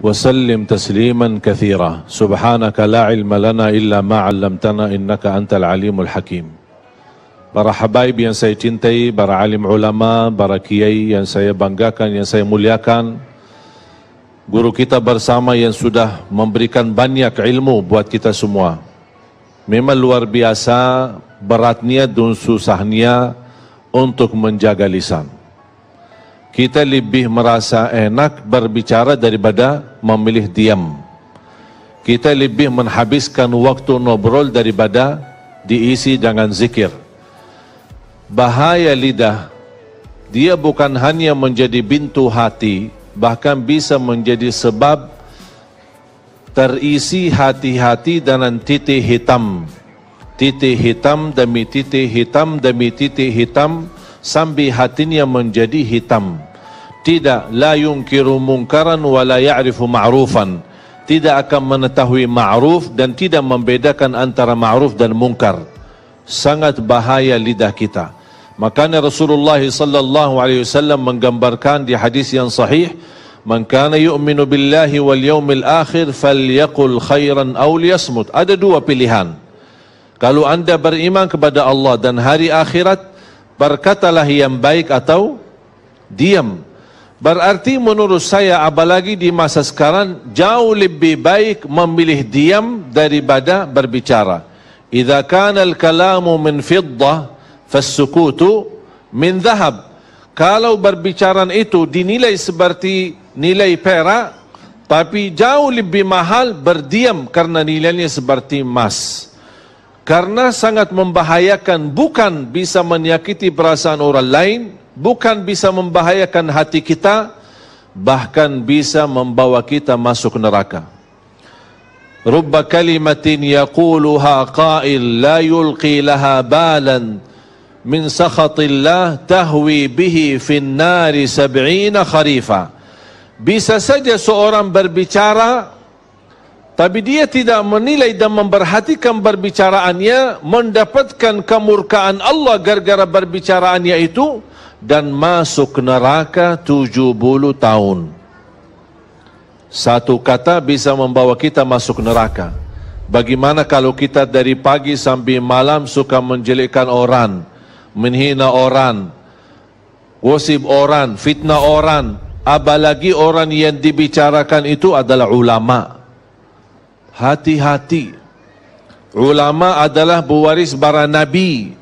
وسلم تسليما كثيرا سبحانك لا علم لنا إلا ما علمتنا إنك أنت العليم الحكيم Para habaib yang saya علماء بركيي alim ulama, para kiai Guru kita bersama yang sudah memberikan banyak ilmu buat kita semua Memang luar biasa beratnya dan susahnya untuk menjaga lisan kita lebih merasa enak berbicara daripada memilih diam. Kita lebih menghabiskan waktu nobrol daripada diisi dengan zikir. Bahaya lidah, dia bukan hanya menjadi bintu hati, bahkan bisa menjadi sebab terisi hati-hati dengan titik hitam. Titik hitam demi titik hitam demi titik hitam, demi titik hitam sambil hatinya menjadi hitam. Tidak la yunkiru mungkaran wa la ya'rifu ma'rufan. Tidak akan mengetahui ma'ruf dan tidak membedakan antara ma'ruf dan mungkar. Sangat bahaya lidah kita. Makanya Rasulullah sallallahu alaihi wasallam menggambarkan di hadis yang sahih, "Man kana yu'minu billahi wal yawmil akhir falyaqul khairan aw liyasmut." Ada dua pilihan. Kalau anda beriman kepada Allah dan hari akhirat, berkatalah yang baik atau diam. Berarti menurut saya apalagi di masa sekarang jauh lebih baik memilih diam daripada berbicara. Idza kana al-kalamu min fiddah fas-sukutu min dhahab. Kalau berbicara itu dinilai seperti nilai perak tapi jauh lebih mahal berdiam karena nilainya seperti emas. Karena sangat membahayakan bukan bisa menyakiti perasaan orang lain, bukan bisa membahayakan hati kita, bahkan bisa membawa kita masuk neraka. Rubba kalimatin يقولها قائل la يلقي لها بالا من سخط الله تهوي به في النار سبعين خريفا بيسا سجى berbicara tapi dia tidak menilai dan memperhatikan berbicaraannya mendapatkan kemurkaan Allah gara-gara berbicaraannya itu dan masuk neraka 70 tahun. Satu kata bisa membawa kita masuk neraka. Bagaimana kalau kita dari pagi sampai malam suka menjelekkan orang, menghina orang, gosip orang, fitnah orang, apalagi orang yang dibicarakan itu adalah ulama' hati-hati. Ulama adalah pewaris para nabi.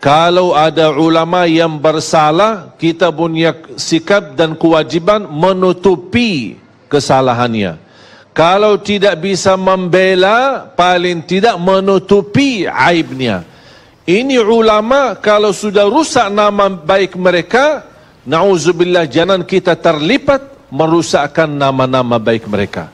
Kalau ada ulama yang bersalah, kita punya sikap dan kewajiban menutupi kesalahannya. Kalau tidak bisa membela, paling tidak menutupi aibnya. Ini ulama kalau sudah rusak nama baik mereka, na'udzubillah jangan kita terlipat merusakkan nama-nama baik mereka.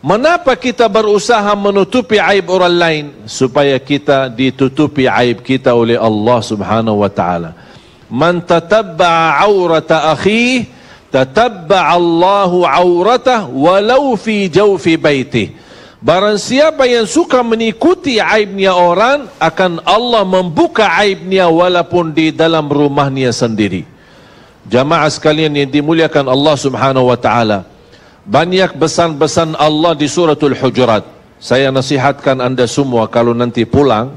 Mengapa kita berusaha menutupi aib orang lain supaya kita ditutupi aib kita oleh Allah Subhanahu wa taala. Man tatabba'a 'awrata akhihi tatabba'a Allahu 'awratahu walau fi jawfi baiti. Barang siapa yang suka mengikuti aibnya orang akan Allah membuka aibnya walaupun di dalam rumahnya sendiri. Jamaah sekalian yang dimuliakan Allah Subhanahu wa taala banyak pesan-pesan Allah di suratul hujurat saya nasihatkan anda semua kalau nanti pulang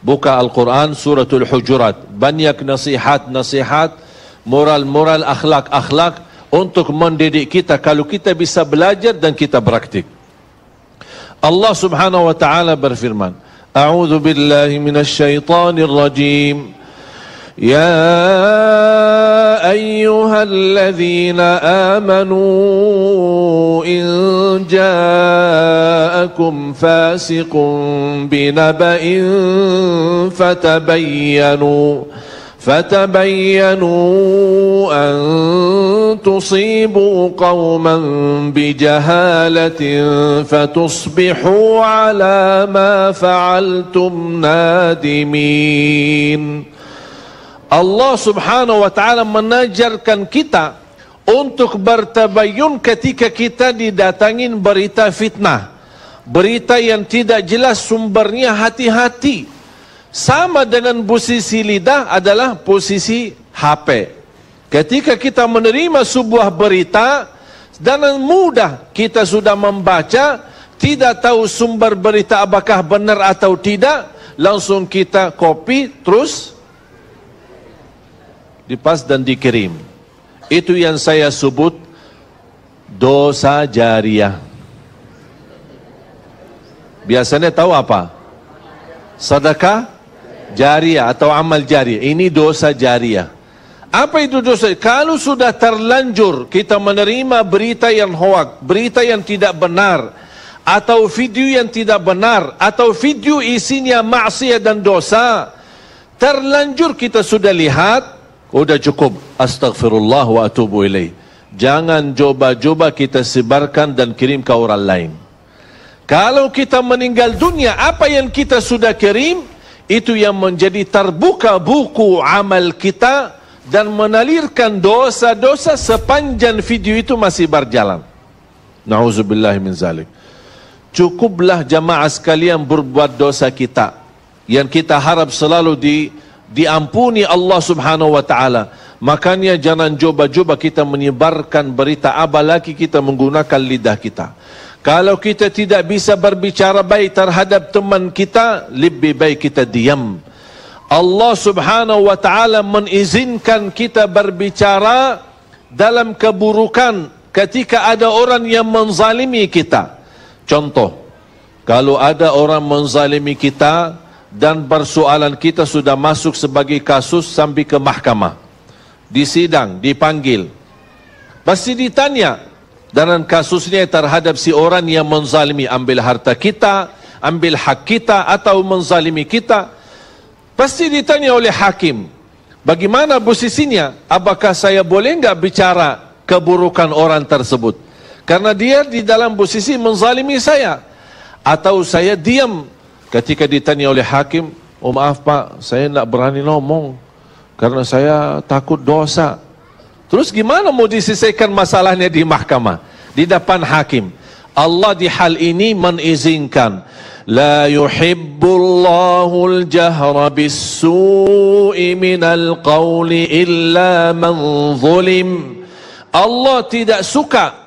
buka Al-Quran suratul hujurat banyak nasihat-nasihat moral-moral akhlak-akhlak untuk mendidik kita kalau kita bisa belajar dan kita praktik Allah subhanahu wa ta'ala berfirman A'udhu billahi minasyaitanirrajim rajim يا ايها الذين امنوا ان جاءكم فاسق بنبأ فتبينوا فتبينوا ان تصيبوا قوما بجهاله فتصبحوا على ما فعلتم نادمين Allah subhanahu wa ta'ala menajarkan kita untuk bertabayun ketika kita didatangin berita fitnah. Berita yang tidak jelas sumbernya hati-hati. Sama dengan posisi lidah adalah posisi HP. Ketika kita menerima sebuah berita, dan mudah kita sudah membaca, tidak tahu sumber berita apakah benar atau tidak, langsung kita copy, terus dipas dan dikirim. Itu yang saya sebut dosa jariah. Biasanya tahu apa? Sedekah jariah atau amal jariah. Ini dosa jariah. Apa itu dosa? Kalau sudah terlanjur kita menerima berita yang hoak, berita yang tidak benar, atau video yang tidak benar, atau video isinya maksiat dan dosa, terlanjur kita sudah lihat, Udah cukup astagfirullah wa atubu ilaih. Jangan coba-coba kita sebarkan dan kirim ke orang lain. Kalau kita meninggal dunia, apa yang kita sudah kirim, itu yang menjadi terbuka buku amal kita dan menalirkan dosa-dosa sepanjang video itu masih berjalan. Nauzubillah min zalik. Cukuplah jamaah sekalian berbuat dosa kita yang kita harap selalu di diampuni Allah Subhanahu wa taala. Makanya jangan coba-coba kita menyebarkan berita lagi kita menggunakan lidah kita. Kalau kita tidak bisa berbicara baik terhadap teman kita, lebih baik kita diam. Allah Subhanahu wa taala mengizinkan kita berbicara dalam keburukan ketika ada orang yang menzalimi kita. Contoh, kalau ada orang menzalimi kita, dan persoalan kita sudah masuk sebagai kasus sampai ke mahkamah. Di sidang, dipanggil. Pasti ditanya dalam kasusnya terhadap si orang yang menzalimi ambil harta kita, ambil hak kita atau menzalimi kita. Pasti ditanya oleh hakim. Bagaimana posisinya? Apakah saya boleh enggak bicara keburukan orang tersebut? Karena dia di dalam posisi menzalimi saya. Atau saya diam Ketika ditanya oleh hakim, oh maaf pak, saya tidak berani ngomong. Karena saya takut dosa. Terus gimana mau diselesaikan masalahnya di mahkamah? Di depan hakim. Allah di hal ini menizinkan. لا يحب الله الجهر بالسوء من القول إلا من ظلم Allah tidak suka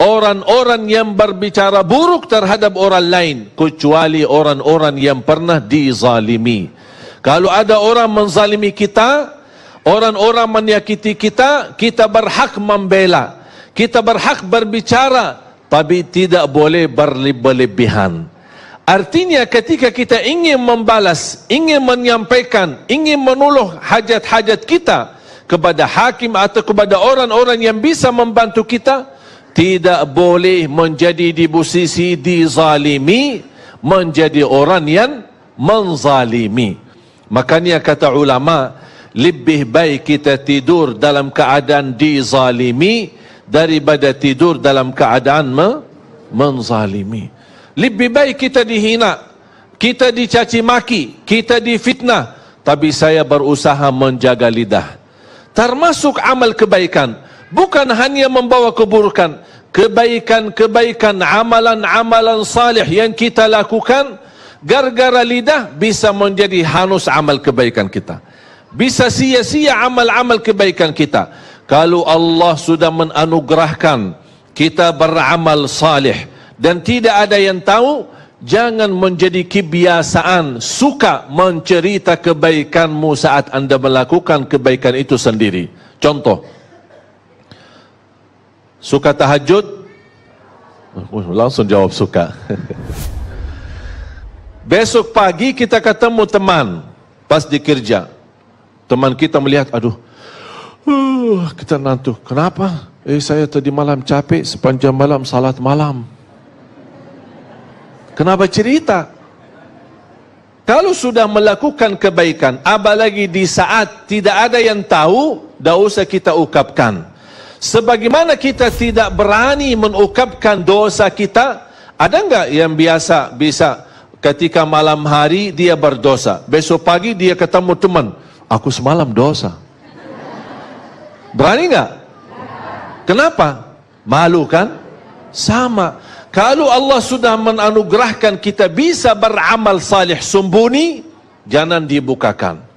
orang-orang yang berbicara buruk terhadap orang lain kecuali orang-orang yang pernah dizalimi. Kalau ada orang menzalimi kita, orang-orang menyakiti kita, kita berhak membela. Kita berhak berbicara tapi tidak boleh berlebihan. Artinya ketika kita ingin membalas, ingin menyampaikan, ingin menolong hajat-hajat kita kepada hakim atau kepada orang-orang yang bisa membantu kita, tidak boleh menjadi di posisi dizalimi menjadi orang yang menzalimi makanya kata ulama lebih baik kita tidur dalam keadaan dizalimi daripada tidur dalam keadaan me menzalimi lebih baik kita dihina kita dicaci maki kita difitnah tapi saya berusaha menjaga lidah termasuk amal kebaikan bukan hanya membawa keburukan kebaikan-kebaikan amalan-amalan salih yang kita lakukan gara-gara lidah bisa menjadi hanus amal kebaikan kita bisa sia-sia amal-amal kebaikan kita kalau Allah sudah menanugerahkan kita beramal salih dan tidak ada yang tahu jangan menjadi kebiasaan suka mencerita kebaikanmu saat anda melakukan kebaikan itu sendiri contoh Suka tahajud? Oh, langsung jawab suka. Besok pagi kita ketemu teman pas di kerja. Teman kita melihat, aduh, uh, kita nantuk. Kenapa? Eh, saya tadi malam capek sepanjang malam salat malam. Kenapa cerita? Kalau sudah melakukan kebaikan, apalagi di saat tidak ada yang tahu, tidak usah kita ucapkan. Sebagaimana kita tidak berani mengukapkan dosa kita, ada enggak yang biasa bisa ketika malam hari dia berdosa, besok pagi dia ketemu teman, aku semalam dosa. Berani enggak? Kenapa? Malu kan? Sama. Kalau Allah sudah menganugerahkan kita bisa beramal salih sembunyi, jangan dibukakan.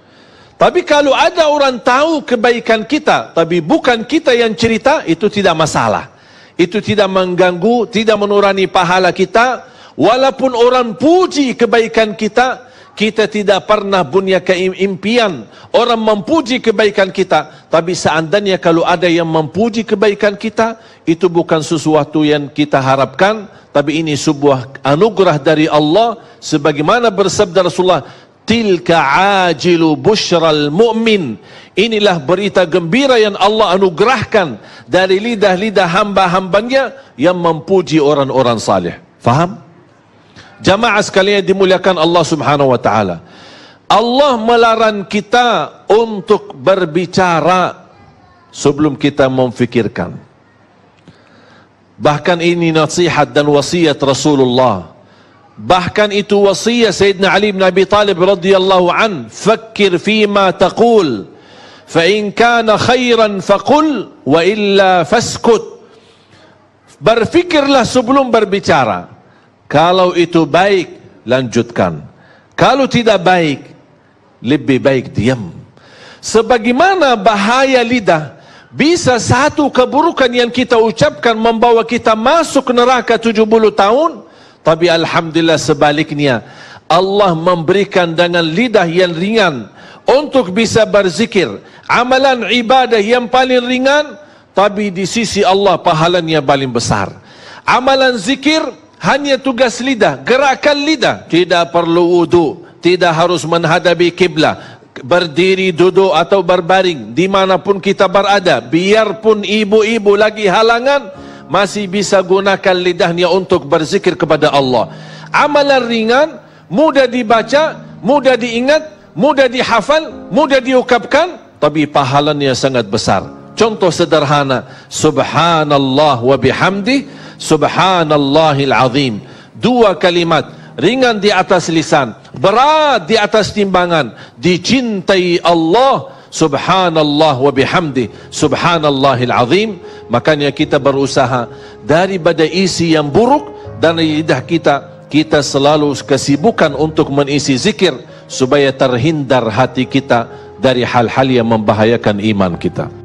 Tapi kalau ada orang tahu kebaikan kita, tapi bukan kita yang cerita, itu tidak masalah. Itu tidak mengganggu, tidak menurani pahala kita. Walaupun orang puji kebaikan kita, kita tidak pernah punya keimpian. Orang mempuji kebaikan kita. Tapi seandainya kalau ada yang mempuji kebaikan kita, itu bukan sesuatu yang kita harapkan. Tapi ini sebuah anugerah dari Allah. Sebagaimana bersabda Rasulullah Tilka ajilu bushral mu'min. Inilah berita gembira yang Allah anugerahkan dari lidah-lidah hamba-hambanya yang mempuji orang-orang saleh. Faham? Jamaah sekalian dimuliakan Allah subhanahu wa ta'ala. Allah melarang kita untuk berbicara sebelum kita memfikirkan. Bahkan ini nasihat dan wasiat Rasulullah Bahkan itu wasiat Sayyidina Ali bin Abi Talib radhiyallahu an, "Fakir fima taqul, fa in kana khairan faqul wa illa faskut." Berfikirlah sebelum berbicara. Kalau itu baik, lanjutkan. Kalau tidak baik, lebih baik diam. Sebagaimana bahaya lidah, bisa satu keburukan yang kita ucapkan membawa kita masuk neraka 70 tahun, Tapi Alhamdulillah sebaliknya Allah memberikan dengan lidah yang ringan Untuk bisa berzikir Amalan ibadah yang paling ringan Tapi di sisi Allah pahalanya paling besar Amalan zikir hanya tugas lidah Gerakan lidah Tidak perlu wudhu Tidak harus menghadapi kiblah berdiri duduk atau berbaring dimanapun kita berada biarpun ibu-ibu lagi halangan masih bisa gunakan lidahnya untuk berzikir kepada Allah. Amalan ringan, mudah dibaca, mudah diingat, mudah dihafal, mudah diukapkan, tapi pahalanya sangat besar. Contoh sederhana, Subhanallah wa bihamdi, Subhanallahil azim. Dua kalimat, ringan di atas lisan, berat di atas timbangan, dicintai Allah, subhanallah wa bihamdi subhanallahil azim makanya kita berusaha daripada isi yang buruk dan lidah kita kita selalu kesibukan untuk mengisi zikir supaya terhindar hati kita dari hal-hal yang membahayakan iman kita